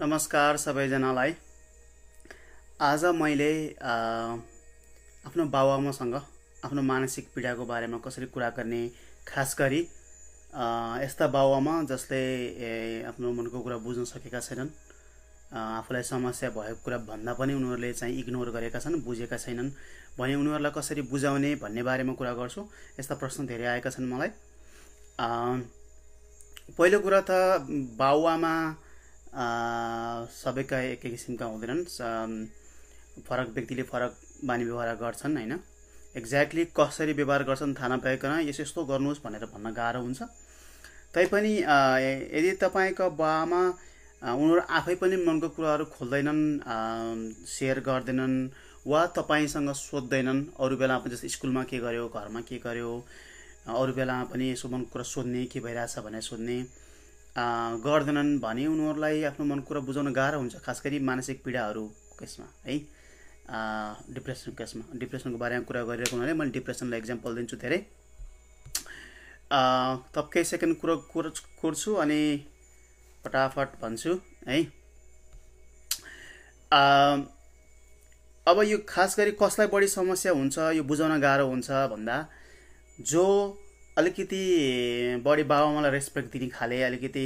नमस्कार सबैजनालाई आज मैले आफ्नो बाबुआमासँग आफ्नो मानसिक पीडाको बारेमा कसरी कुरा गर्ने खास गरी यस्ता बाबुआमा जसले आफ्नो मनको कुरा बुझ्न सकेका छैनन् आफूलाई समस्या भएको कुरा भन्दा पनि उनीहरूले चाहिँ इग्नोर गरेका छन् बुझेका छैनन् भने उनीहरूलाई कसरी बुझाउने भन्ने बारेमा कुरा गर्छु यस्ता प्रश्न धेरै आएका छन् मलाई पहिलो कुरा त बाबुआमा सबैका एकै किसिमका हुँदैनन् फरक व्यक्तिले फरक बानी व्यवहार गर्छन् होइन एक्ज्याक्टली कसरी व्यवहार गर्छन् थाहा नपाइकन यसो यस्तो गर्नुहोस् भनेर भन्न गाह्रो हुन्छ तैपनि यदि तपाईँको बामा उनीहरू आफै पनि मनको कुराहरू खोल्दैनन् सेयर गर्दैनन् वा तपाईँसँग सोध्दैनन् अरू बेला पनि जस्तै स्कुलमा के गर्यो घरमा के गर्यो अरू बेलामा पनि यसो मनको कुरा सोध्ने के भइरहेछ भनेर सोध्ने गर्दैनन् भने उनीहरूलाई आफ्नो मनको कुरा बुझाउन गाह्रो हुन्छ खास गरी मानसिक पीडाहरू केसमा है डिप्रेसन केसमा डिप्रेसनको बारेमा कुरा गरिरहेको हुनाले मैले डिप्रेसनलाई इक्जाम्पल दिन्छु धेरै तब केही सेकेन्ड कुरो कुरो कुर्छु अनि फटाफट भन्छु है अब यो खास गरी कसलाई बढी समस्या हुन्छ यो बुझाउन गाह्रो हुन्छ भन्दा जो अलिकति बढी बाबाआमालाई रेस्पेक्ट दिने खाले अलिकति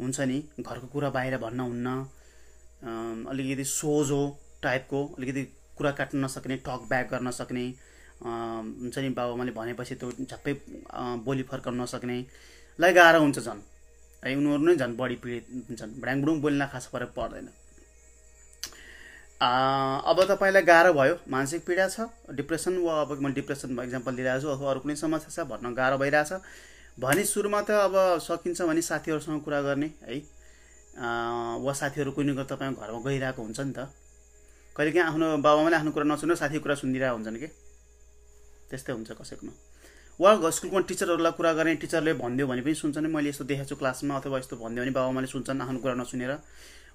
हुन्छ नि घरको कुरा बाहिर भन्न हुन्न अलिकति सोझो टाइपको अलिकति कुरा काट्न नसक्ने टक ब्याक गर्न सक्ने हुन्छ नि बाबाआमाले भनेपछि त्यो झप्पै बोली फर्काउन नसक्ने नसक्नेलाई गाह्रो हुन्छ झन् है उनीहरू नै झन् बढी पीडित हुन्छन् भ्याङबुडुङ बोल्न खास फरक पर्दैन अब तपाईँलाई गाह्रो भयो मानसिक पीडा छ डिप्रेसन वा अब मैले डिप्रेसन इक्जाम्पल लिइरहेको छु अथवा अरू कुनै समस्या छ भन्न गाह्रो भइरहेछ भने सुरुमा त अब सकिन्छ भने साथीहरूसँग कुरा गर्ने है वा साथीहरू कुनै न तपाईँको घरमा गइरहेको हुन्छ नि त कहिलेकाहीँ आफ्नो बाबामाले आफ्नो कुरा नसुनेर साथीको कुरा सुनिरहेको हुन्छन् कि त्यस्तै हुन्छ कसैकोमा वा स्कुलको टिचरहरूलाई कुरा गर्ने टिचरले भनिदियो भने पनि सुन्छन् मैले यस्तो देखाएको छु क्लासमा अथवा यस्तो भनिदियो भने बाबाआमाले सुन्छन् आफ्नो कुरा नसुनेर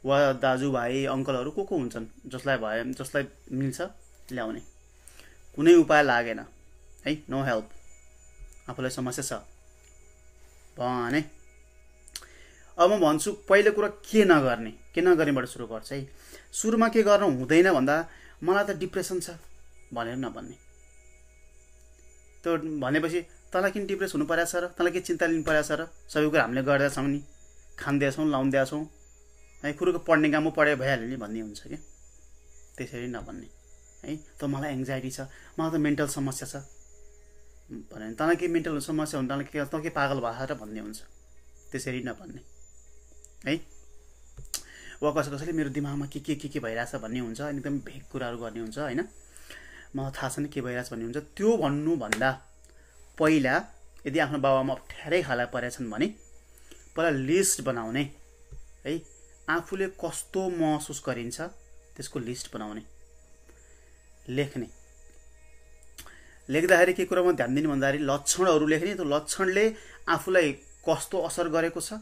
वा दाजुभाइ अङ्कलहरू को को हुन्छन् जसलाई भए जसलाई मिल्छ ल्याउने कुनै उपाय लागेन है नो हेल्प आफूलाई समस्या छ भने अब म भन्छु पहिलो कुरा के नगर्ने के नगर्नेबाट सुरु गर्छ है सुरुमा के गर्नु हुँदैन भन्दा मलाई त डिप्रेसन छ भनेर नभन्ने त्यो भनेपछि तँलाई किन डिप्रेस हुनु परेको छ र तँलाई के चिन्ता लिनु परेको छ र सबै कुरा हामीले गर्दैछौँ नि खाँदैछौँ लाउँदैछौँ है कुरोको पढ्ने काम पो पढे भइहाल्यो नि भन्ने हुन्छ क्या त्यसरी नभन्ने है त मलाई एङ्जाइटी छ मलाई त मेन्टल समस्या छ भने तँलाई के मेन्टल समस्या हुन्छ तँलाई के तँ के पागल भएको र भन्ने हुन्छ त्यसरी नभन्ने है वा कसै कसैले मेरो दिमागमा के के के के भइरहेछ भन्ने हुन्छ एकदम भेक कुराहरू गर्ने हुन्छ होइन मलाई थाहा छैन के भइरहेछ भन्ने हुन्छ त्यो भन्नुभन्दा पहिला यदि आफ्नो बाबामा अप्ठ्यारै खाला परेछन् भने पहिला लिस्ट बनाउने है आफूले कस्तो महसुस गरिन्छ त्यसको लिस्ट बनाउने लेख्ने लेख्दाखेरि के कुरामा ध्यान दिनु भन्दाखेरि लक्षणहरू लेख्ने त्यो लक्षणले आफूलाई कस्तो असर गरेको छ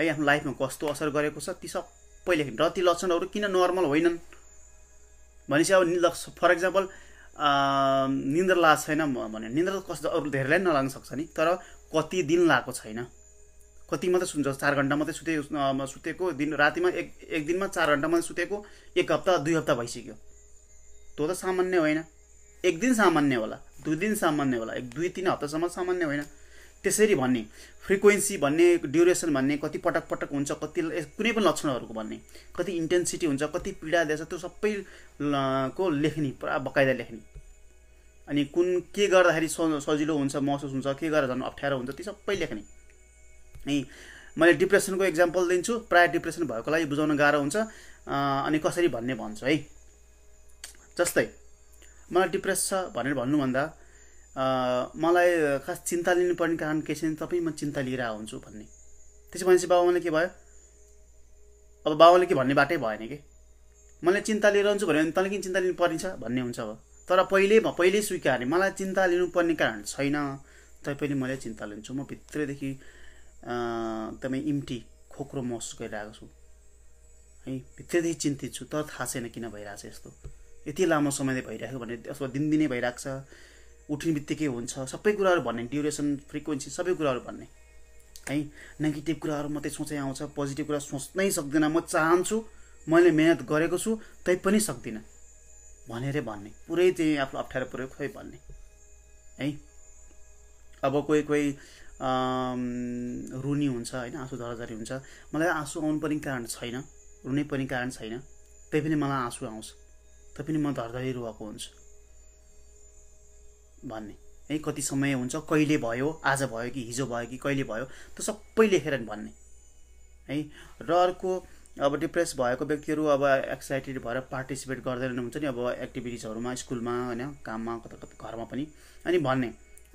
है आफ्नो लाइफमा कस्तो असर गरेको छ ती सबै लेख्ने र ती लक्षणहरू किन नर्मल होइनन् भनेपछि अब फर इक्जाम्पल निन्द्र लाग्छ छैन भने निन्द्र त कस्तो अरू धेरैलाई नलाग्न सक्छ नि तर कति दिन लाएको छैन कति मात्रै सुन्छ चार घन्टा मात्रै सुते सुतेको दिन रातिमा एक एक दिनमा चार घन्टा मात्रै सुतेको एक हप्ता दुई हप्ता भइसक्यो त्यो त सामान्य होइन एक दिन सामान्य होला दुई दिन सामान्य होला एक दुई तिन हप्तासम्म सामान्य होइन त्यसरी भन्ने फ्रिक्वेन्सी भन्ने ड्युरेसन भन्ने कति पटक पटक हुन्छ कति कुनै पनि लक्षणहरूको भन्ने कति इन्टेन्सिटी हुन्छ कति पीडा दिएछ त्यो सबै को लेख्ने पुरा बकाइदा लेख्ने अनि कुन के गर्दाखेरि सजिलो हुन्छ महसुस हुन्छ के गरेर झन् अप्ठ्यारो हुन्छ त्यो सबै लेख्ने है मैले डिप्रेसनको इक्जाम्पल दिन्छु प्रायः डिप्रेसन भएको लागि बुझाउन गाह्रो हुन्छ अनि कसरी भन्ने भन्छु है जस्तै मलाई डिप्रेस छ भनेर भन्नुभन्दा मलाई खास चिन्ता लिनुपर्ने कारण के छैन तपाईँ म चिन्ता लिएर हुन्छु भन्ने त्यसो भनेपछि बाबामाले के भयो अब बाबाले के भन्ने बाटै भएन कि मैले चिन्ता लिएर आउँछु भन्यो भने तँले किन चिन्ता लिनु पर्नेछ भन्ने हुन्छ अब तर पहिले म पहिले स्वीकारेँ मलाई चिन्ता लिनुपर्ने कारण छैन तैपनि मैले चिन्ता लिन्छु म भित्रैदेखि एकदमै इम्टी खोक्रो महसुस गरिरहेको छु है भित्रैदेखि चिन्तित छु तर थाहा छैन किन भइरहेको छ यस्तो यति लामो समयदेखि भइरहेको भने अथवा दिनदिनै भइरहेको छ उठ्ने बित्तिकै हुन्छ सबै कुराहरू भन्ने ड्युरेसन फ्रिक्वेन्सी सबै कुराहरू भन्ने है नेगेटिभ कुराहरू मात्रै सोचाइ आउँछ पोजिटिभ कुरा सोच्नै सक्दिनँ म चाहन्छु मैले मिहिनेत गरेको छु तै पनि सक्दिनँ भनेरै भन्ने पुरै चाहिँ आफ्नो अप्ठ्यारो पऱ्यो खोइ भन्ने है अब कोही कोही रुनी हुन्छ होइन आँसु धराधरी हुन्छ मलाई आँसु आउनु पनि कारण छैन रुनै पनि कारण छैन तैपनि मलाई आँसु आउँछ तैपनि म धरधरी रुवाएको हुन्छु भन्ने है कति समय हुन्छ कहिले भयो आज भयो कि हिजो भयो कि कहिले भयो त्यो सबै लेखेर भन्ने है र अर्को अब डिप्रेस भएको व्यक्तिहरू अब एक्साइटेड भएर पार्टिसिपेट गर्दैन हुन्छ नि अब एक्टिभिटिजहरूमा स्कुलमा होइन काममा कता कता घरमा पनि अनि भन्ने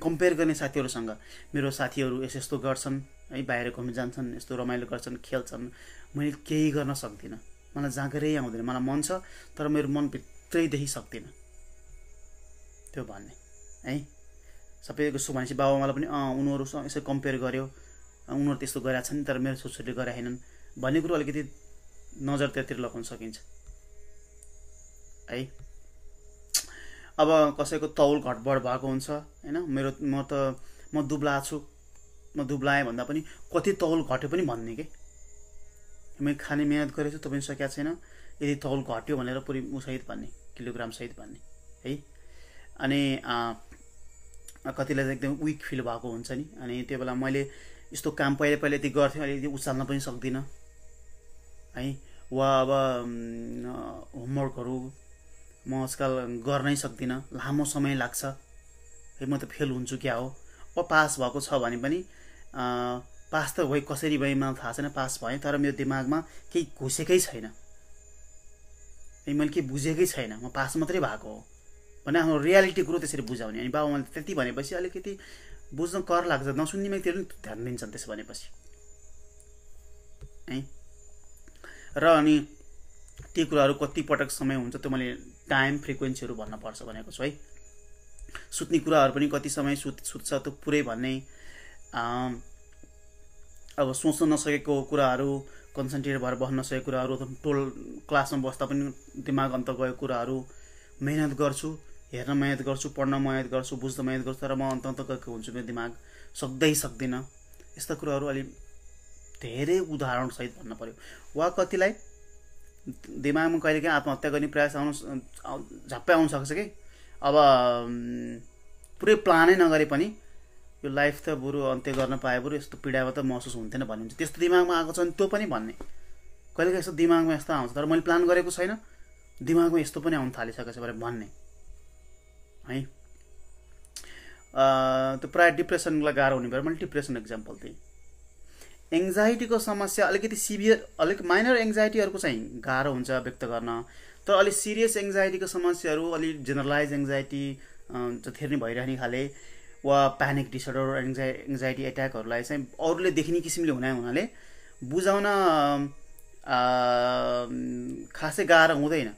कम्पेयर गर्ने साथीहरूसँग मेरो साथीहरू यस यस्तो गर्छन् है बाहिर घुम्न जान्छन् यस्तो रमाइलो गर्छन् खेल्छन् मैले केही गर्न सक्दिनँ मलाई जाँगरै आउँदैन मलाई मन छ तर मेरो मनभित्रैदेखि सक्दिनँ त्यो भन्ने है सबैको सुख भनेपछि बाबाआमालाई पनि अँ उनीहरूसँग यसो कम्पेयर गर्यो उनीहरू त्यस्तो गरेका छन् तर मेरो छोरीले गरे होइनन् भन्ने कुरो अलिकति नजर त्यहाँतिर लगाउन सकिन्छ है अब कसैको तौल घटबड भएको हुन्छ होइन मेरो म त म दुब्ला छु म दुब्लाएँ भन्दा पनि कति तौल घट्यो पनि भन्ने के मैले खाने मिहिनेत गरेको छु पनि सकेको छैन यदि तौल घट्यो भनेर पुरै उसहित भन्ने किलोग्राम सहित भन्ने है अनि कतिलाई एकदम विक फिल भएको हुन्छ नि अनि त्यो बेला मैले यस्तो काम पहिले पहिले त्यो गर्थेँ अलिकति उचाल्न पनि सक्दिनँ है वा अब होमवर्कहरू म आजकल गर्नै सक्दिनँ लामो समय लाग्छ है म त फेल हुन्छु क्या हो अब पास भएको छ भने पनि पास त भए कसरी भए मलाई थाहा छैन पास भएँ तर मेरो दिमागमा केही घुसेकै छैन मैले केही बुझेकै छैन म पास मात्रै भएको हो भने आफ्नो रियालिटी कुरो त्यसरी बुझाउने अनि मैले त्यति भनेपछि अलिकति बुझ्न कर लाग्छ नसुन्नेमातिर पनि ध्यान दिन्छन् त्यसो भनेपछि है र अनि ती कुराहरू कतिपटक समय हुन्छ त्यो मैले टाइम फ्रिक्वेन्सीहरू भन्नुपर्छ भनेको छु है सुत्ने कुराहरू पनि कति समय सुत सुत्छ त्यो पुरै भन्ने अब सोच्न नसकेको कुराहरू कन्सन्ट्रेट भएर बस्न नसकेको कुराहरू टोल क्लासमा बस्दा पनि दिमाग अन्त गएको कुराहरू मेहनत गर्छु हेर्न मिहिनेत गर्छु पढ्न मिहिनेत गर्छु बुझ्न मिहिनेत गर्छु तर म अन्त गएको हुन्छु मेरो दिमाग सक्दै सक्दिनँ यस्ता कुराहरू अलि धेरै उदाहरणसहित भन्न पऱ्यो वा कतिलाई दिमागमा कहिलेकाहीँ आत्महत्या गर्ने प्रयास आउनु झप्पै आउनु सक्छ कि अब पुरै प्लानै नगरे पनि यो लाइफ त बरु अन्त्य गर्न पाए बरु यस्तो पीडामा त महसुस हुन्थेन भन्ने हुन्छ त्यस्तो दिमागमा आएको छ भने त्यो पनि भन्ने कहिलेकाहीँ यस्तो दिमागमा यस्तो आउँछ तर मैले प्लान गरेको छैन दिमागमा यस्तो पनि आउनु थालिसकेको छ भने भन्ने है त्यो प्रायः डिप्रेसनलाई गाह्रो हुने भएर मैले डिप्रेसन इक्जाम्पल दिएँ एङ्जाइटीको समस्या अलिकति सिभियर अलिक माइनर एङ्जाइटीहरूको चाहिँ गाह्रो हुन्छ व्यक्त गर्न तर अलिक सिरियस एङ्जाइटीको समस्याहरू अलिक जेनरलाइज एङ्जाइटी थेर्ने भइरहने खाले वा प्यानिक डिसअर्डर एङ्जाइ एङ्जाइटी एट्याकहरूलाई चाहिँ अरूले देख्ने किसिमले हुने हुनाले बुझाउन खासै गाह्रो हुँदैन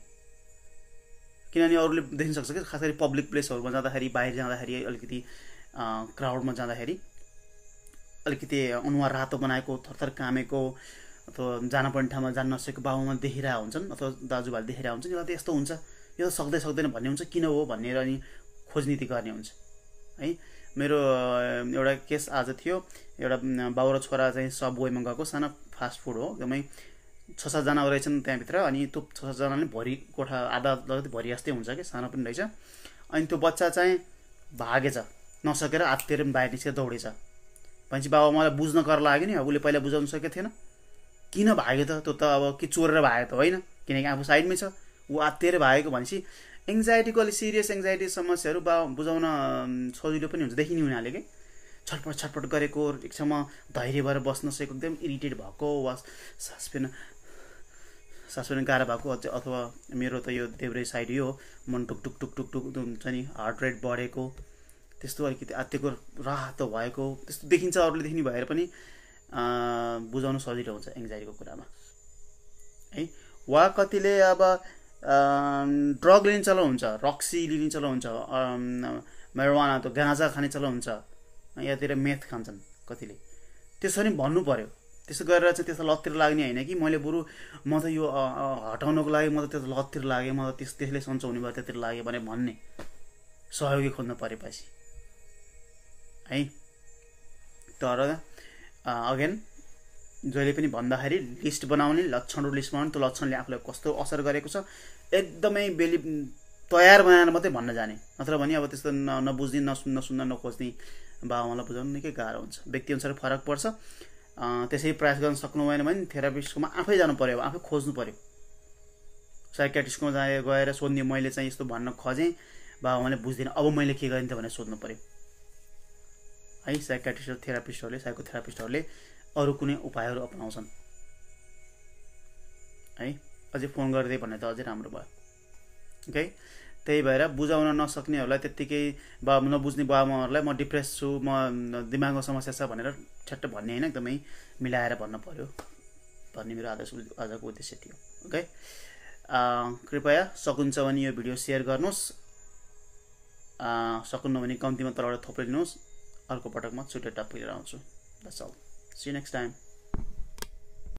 किनभने अरूले देख्न सक्छ कि खास गरी पब्लिक प्लेसहरूमा जाँदाखेरि बाहिर जाँदाखेरि अलिकति क्राउडमा जाँदाखेरि अलिकति अनुहार रातो बनाएको थरथर कामेको अथवा जानुपर्ने ठाउँमा जान नसकेको बाबुमा देखिरहेको हुन्छन् अथवा दाजुभाइले देखिरहेको हुन्छन् यसलाई त यस्तो हुन्छ यो त सक्दै सक्दैन भन्ने हुन्छ किन हो भनेर अनि खोजनीति गर्ने हुन्छ है मेरो एउटा केस आज थियो एउटा बाउ र छोरा चाहिँ वेमा गएको सानो फास्ट फुड हो एकदमै छ सातजना रहेछन् त्यहाँभित्र अनि त्यो छ सातजनाले भरि कोठा आधा जति भरि जस्तै हुन्छ कि सानो पनि रहेछ अनि त्यो बच्चा चाहिँ भागेछ नसकेर हाततिर पनि बाहिर निस्केर दौडेछ भनेपछि बाबा मलाई बुझ्न कर लाग्यो नि उसले पहिला बुझाउन सकेको थिएन किन भाग्यो त त्यो त अब कि चोरेर भाग्यो त होइन किनकि आफू साइडमै छ ऊ आत्तिएर भागेको भनेपछि एङ्जाइटीको अलिक सिरियस एङ्जाइटी समस्याहरू बा बुझाउन सजिलो पनि हुन्छ देखिने हुनाले कि छटपट छटपट गरेको एकसम्म धैर्य भएर बस्न सकेको एकदम इरिटेट भएको वा सास फेर्न नै गाह्रो भएको अथवा मेरो त यो देब्रे साइड यो मन टुक टुक टुक टुक टुक हुन्छ नि हार्ट रेट बढेको त्यस्तो अलिकति आत्तिको राहत भएको त्यस्तो देखिन्छ अरूले अरूलेदेखि भएर पनि बुझाउनु सजिलो हुन्छ एङ्जाइटीको कुरामा है वा कतिले अब ड्रग लिने चलो हुन्छ रक्सी लिने चलो हुन्छ मेरोवाना त गाँजा खाने चलो हुन्छ यहाँतिर मेथ खान्छन् कतिले त्यसरी भन्नु पऱ्यो त्यसो गरेर चाहिँ त्यसलाई लततिर लाग्ने होइन कि मैले बरु म त यो हटाउनको लागि म त त्यस्तो लत्तिर लागेँ म त त्यस त्यसले सन्चो भयो त्यतिर लाग्यो भने भन्ने सहयोगी खोज्नु परेपछि है तर अगेन जहिले पनि भन्दाखेरि लिस्ट बनाउने लक्षणहरू लिस्ट बनाउने त्यो लक्षणले आफूलाई कस्तो असर गरेको छ एकदमै बेली तयार बनाएर मात्रै भन्न जाने नत्र भने अब त्यस्तो न नबुझ्ने नसुन्न सुन्न नखोज्ने बाबामालाई बुझाउनु निकै गाह्रो हुन्छ व्यक्तिअनुसार फरक पर्छ त्यसै प्रयास गर्न सक्नु भएन भने थेरापिस्टकोमा आफै जानु पऱ्यो आफै खोज्नु पऱ्यो साइकेटिस्टकोमा जाए गएर सोध्ने मैले चाहिँ यस्तो भन्न खोजेँ बाबा मैले बुझ्दिनँ अब मैले के गरेँ त भनेर सोध्नु पऱ्यो है साइकेटिस्ट थेरापिस्टहरूले साइकोथेरापिस्टहरूले अरू कुनै उपायहरू अप्नाउँछन् है अझै फोन गरिदिए भने त अझै राम्रो भयो ओके त्यही भएर बुझाउन नसक्नेहरूलाई त्यत्तिकै बा नबुझ्ने बाबाहरूलाई म डिप्रेस छु म दिमागको समस्या छ भनेर छ्याट्ट भन्ने होइन एकदमै मिलाएर भन्नु पऱ्यो भन्ने मेरो आदर्श आजको उद्देश्य थियो ओके कृपया सकुन्छ भने यो भिडियो सेयर गर्नुहोस् सकुन्न भने कम्तीमा तलबाट थोप्रिदिनुहोस् अर्को पटकमा म छुट्टै टपिक आउँछु दस अल सी नेक्स्ट टाइम